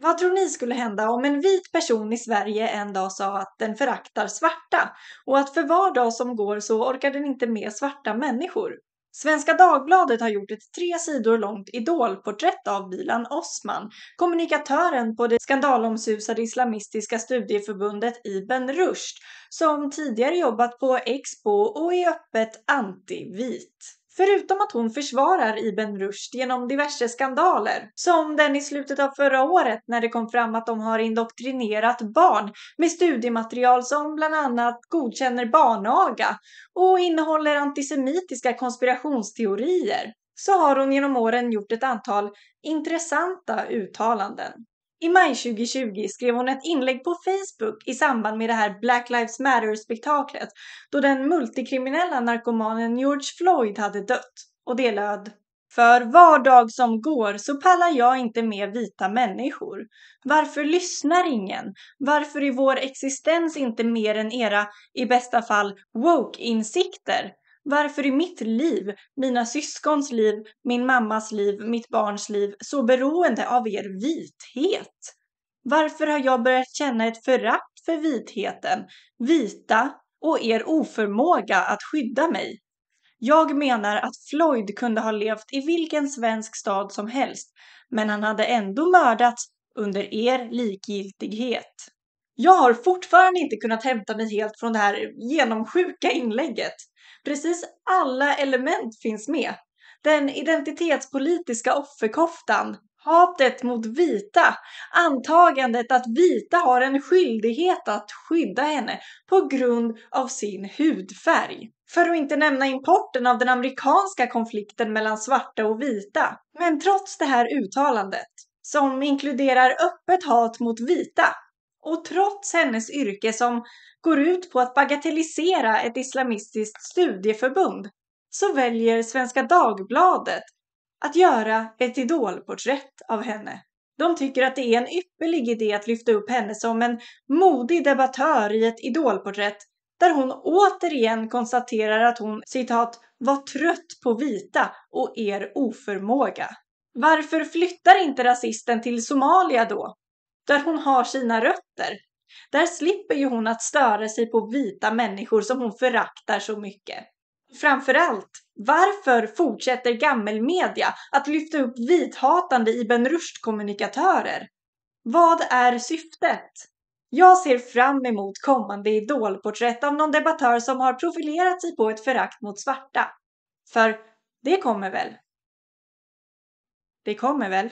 Vad tror ni skulle hända om en vit person i Sverige en dag sa att den föraktar svarta och att för var dag som går så orkar den inte med svarta människor? Svenska Dagbladet har gjort ett tre sidor långt idolporträtt av Bilan Osman, kommunikatören på det skandalomsusade Islamistiska studieförbundet Ibn Rushd, som tidigare jobbat på Expo och är öppet anti-vit. Förutom att hon försvarar Ibn Rushd genom diverse skandaler, som den i slutet av förra året när det kom fram att de har indoktrinerat barn med studiematerial som bland annat godkänner barnaga och innehåller antisemitiska konspirationsteorier, så har hon genom åren gjort ett antal intressanta uttalanden. I maj 2020 skrev hon ett inlägg på Facebook i samband med det här Black Lives Matter-spektaklet då den multikriminella narkomanen George Floyd hade dött. Och det löd för var dag som går så pallar jag inte med vita människor. Varför lyssnar ingen? Varför är vår existens inte mer än era, i bästa fall, woke-insikter? Varför är mitt liv, mina syskons liv, min mammas liv, mitt barns liv så beroende av er vithet? Varför har jag börjat känna ett förakt för vitheten, vita och er oförmåga att skydda mig? Jag menar att Floyd kunde ha levt i vilken svensk stad som helst, men han hade ändå mördats under er likgiltighet. Jag har fortfarande inte kunnat hämta mig helt från det här genomsjuka inlägget. Precis alla element finns med. Den identitetspolitiska offerkoftan, hatet mot vita, antagandet att vita har en skyldighet att skydda henne på grund av sin hudfärg. För att inte nämna importen av den amerikanska konflikten mellan svarta och vita. Men trots det här uttalandet, som inkluderar öppet hat mot vita, och trots hennes yrke som går ut på att bagatellisera ett islamistiskt studieförbund så väljer Svenska Dagbladet att göra ett idolporträtt av henne. De tycker att det är en ypperlig idé att lyfta upp henne som en modig debattör i ett idolporträtt där hon återigen konstaterar att hon citat var trött på vita och er oförmåga. Varför flyttar inte rasisten till Somalia då? där hon har sina rötter. Där slipper ju hon att störa sig på vita människor som hon föraktar så mycket. Framförallt, varför fortsätter gammelmedia att lyfta upp vithatande Ibn Rushd-kommunikatörer? Vad är syftet? Jag ser fram emot kommande idolporträtt av någon debattör som har profilerat sig på ett förakt mot svarta. För det kommer väl? Det kommer väl?